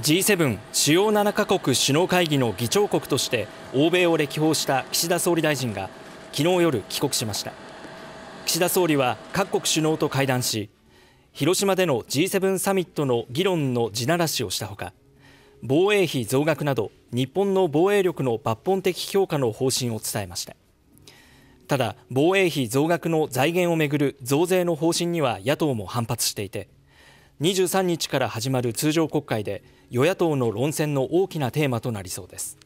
G7 主要7カ国首脳会議の議長国として欧米を歴訪した岸田総理大臣が昨日夜帰国しました岸田総理は各国首脳と会談し広島での G7 サミットの議論の地ならしをしたほか防衛費増額など日本の防衛力の抜本的強化の方針を伝えましたただ防衛費増額の財源をめぐる増税の方針には野党も反発していて23日から始まる通常国会で与野党の論戦の大きなテーマとなりそうです。